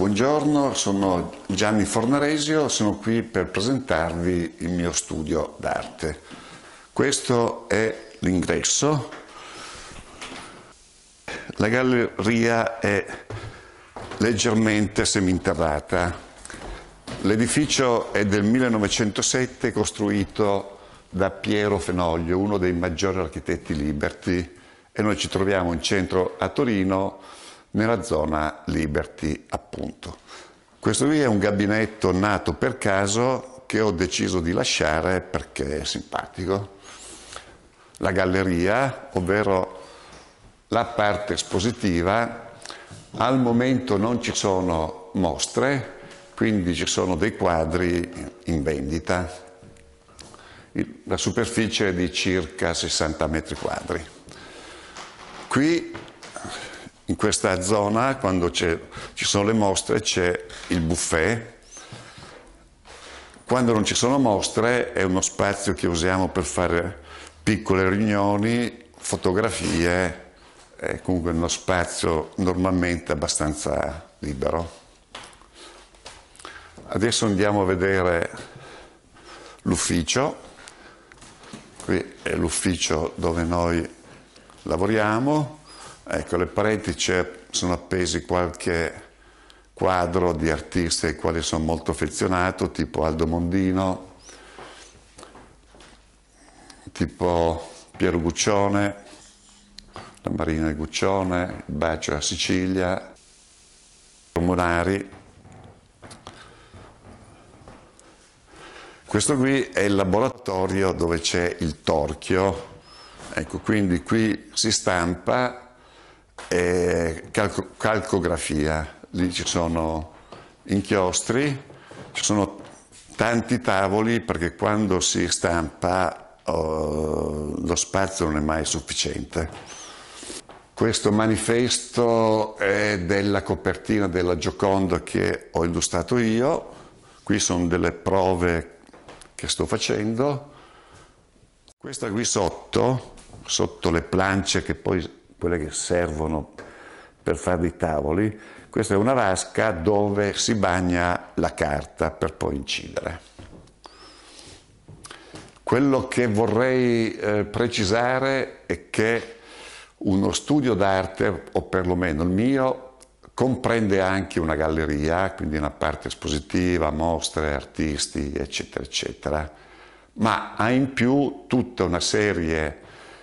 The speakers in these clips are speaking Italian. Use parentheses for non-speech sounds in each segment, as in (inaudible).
Buongiorno, sono Gianni Fornaresio, sono qui per presentarvi il mio studio d'arte. Questo è l'ingresso. La galleria è leggermente seminterrata. L'edificio è del 1907 costruito da Piero Fenoglio, uno dei maggiori architetti liberti, e noi ci troviamo in centro a Torino nella zona Liberty appunto. Questo qui è un gabinetto nato per caso che ho deciso di lasciare perché è simpatico. La galleria, ovvero la parte espositiva, al momento non ci sono mostre, quindi ci sono dei quadri in vendita. La superficie è di circa 60 metri quadri. Qui in questa zona, quando ci sono le mostre, c'è il buffet. Quando non ci sono mostre è uno spazio che usiamo per fare piccole riunioni, fotografie, è comunque uno spazio normalmente abbastanza libero. Adesso andiamo a vedere l'ufficio, qui è l'ufficio dove noi lavoriamo. Ecco, alle pareti c'è, sono appesi qualche quadro di artisti ai quali sono molto affezionato, tipo Aldo Mondino, tipo Piero Guccione, la Marina di Guccione, il Bacio a Sicilia, Monari. Questo qui è il laboratorio dove c'è il torchio, ecco quindi qui si stampa e calco, calcografia. Lì ci sono inchiostri, ci sono tanti tavoli perché quando si stampa oh, lo spazio non è mai sufficiente. Questo manifesto è della copertina della Gioconda che ho illustrato io, qui sono delle prove che sto facendo. Questa qui sotto, sotto le planche che poi quelle che servono per fare dei tavoli, questa è una vasca dove si bagna la carta per poi incidere. Quello che vorrei eh, precisare è che uno studio d'arte, o perlomeno il mio, comprende anche una galleria, quindi una parte espositiva, mostre, artisti, eccetera, eccetera, ma ha in più tutta una serie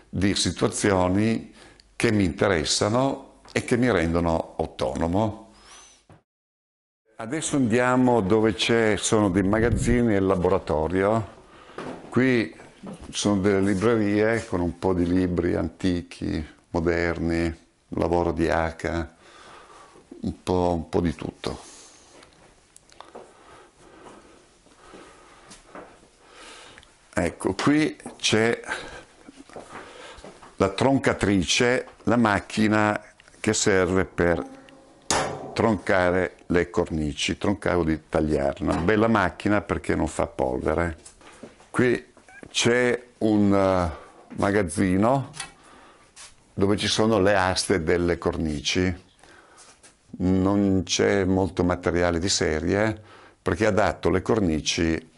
di situazioni che mi interessano e che mi rendono autonomo. Adesso andiamo dove ci sono dei magazzini e il laboratorio. Qui sono delle librerie con un po' di libri antichi, moderni, lavoro di H, un po', un po di tutto. Ecco, qui c'è la troncatrice, la macchina che serve per troncare le cornici, troncavo di tagliare. Una bella macchina perché non fa polvere. Qui c'è un eh, magazzino dove ci sono le aste delle cornici. Non c'è molto materiale di serie perché adatto le cornici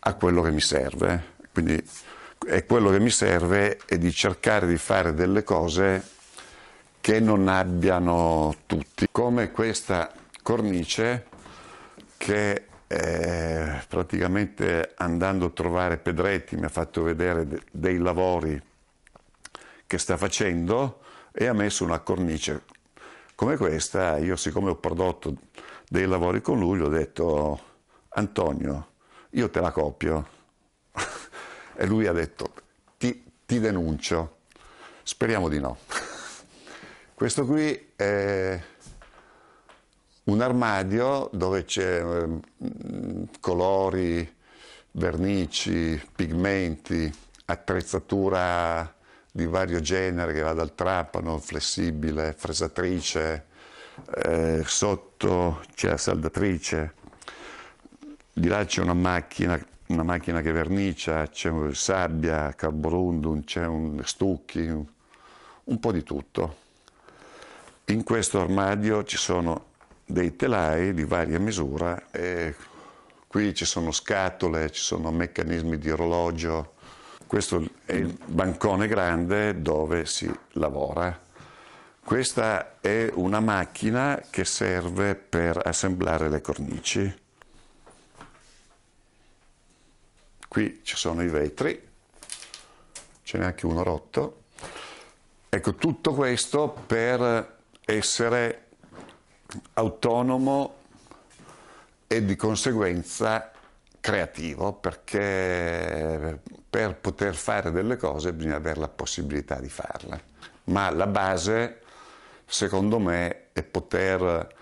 a quello che mi serve. Quindi e quello che mi serve è di cercare di fare delle cose che non abbiano tutti, come questa cornice che eh, praticamente andando a trovare Pedretti mi ha fatto vedere de dei lavori che sta facendo e ha messo una cornice come questa. Io siccome ho prodotto dei lavori con lui ho detto Antonio, io te la copio. E lui ha detto, ti, ti denuncio. Speriamo di no. (laughs) Questo qui è un armadio dove c'è ehm, colori, vernici, pigmenti, attrezzatura di vario genere che va dal trapano, flessibile, fresatrice, eh, sotto c'è la saldatrice, di là c'è una macchina una macchina che vernicia, c'è sabbia, carborundum, c'è un stucchi, un, po' di tutto. In questo armadio ci sono dei telai di varia misura e qui ci sono scatole, ci sono meccanismi di orologio. Questo è il bancone grande dove si lavora. Questa è una macchina che serve per assemblare le cornici. Qui ci sono i vetri, ce n'è anche uno rotto. Ecco, tutto questo per essere autonomo e di conseguenza creativo perché per poter fare delle cose bisogna avere la possibilità di farle. Ma la base, secondo me, è poter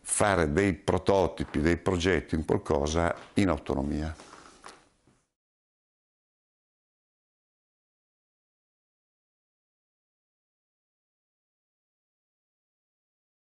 fare dei prototipi, dei progetti, un qualcosa in autonomia.